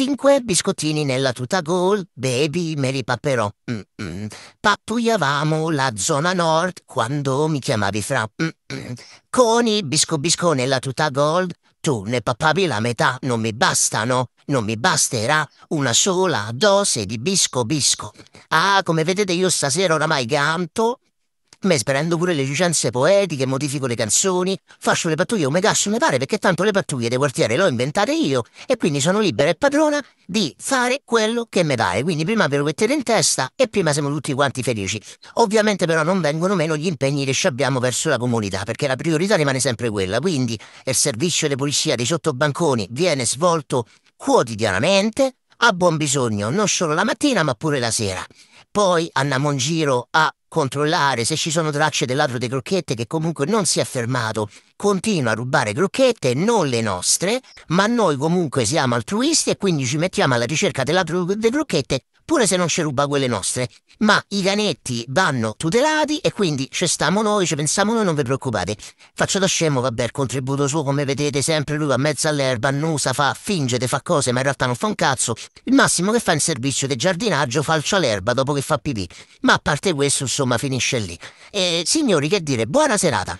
Cinque biscottini nella tuta gol, baby me li papperò. Mm-mm. Pattuiavamo la zona nord quando mi chiamavi fra. Mm-mm. Con i bisco bisco nella tuta gold, tu ne pappavi la metà, non mi bastano, non mi basterà una sola dose di bisco bisco. Ah, come vedete io stasera oramai canto, mi sperando pure le licenze poetiche, modifico le canzoni, faccio le pattuglie come cazzo mi pare perché tanto le pattuglie dei quartiere le ho inventate io e quindi sono libera e padrona di fare quello che mi pare. Quindi prima ve lo mettete in testa e prima siamo tutti quanti felici. Ovviamente però non vengono meno gli impegni che ci abbiamo verso la comunità perché la priorità rimane sempre quella. Quindi il servizio di polizia dei sottobanconi viene svolto quotidianamente a buon bisogno, non solo la mattina ma pure la sera. Poi andiamo in giro a controllare se ci sono tracce del ladro di crocchette che comunque non si è fermato, continua a rubare crocchette, non le nostre, ma noi comunque siamo altruisti e quindi ci mettiamo alla ricerca del ladro di crocchette pure se non ci ruba quelle nostre. Ma i canetti vanno tutelati e quindi ci stiamo noi, ci pensiamo noi, non vi preoccupate. Faccio da scemo, vabbè, il contributo suo, come vedete, sempre lui va a mezzo all'erba, annusa, fa, fingete, fa cose, ma in realtà non fa un cazzo. Il massimo che fa in servizio di giardinaggio falcia l'erba dopo che fa pipì. Ma a parte questo, insomma, finisce lì. E eh, signori, che dire, buona serata.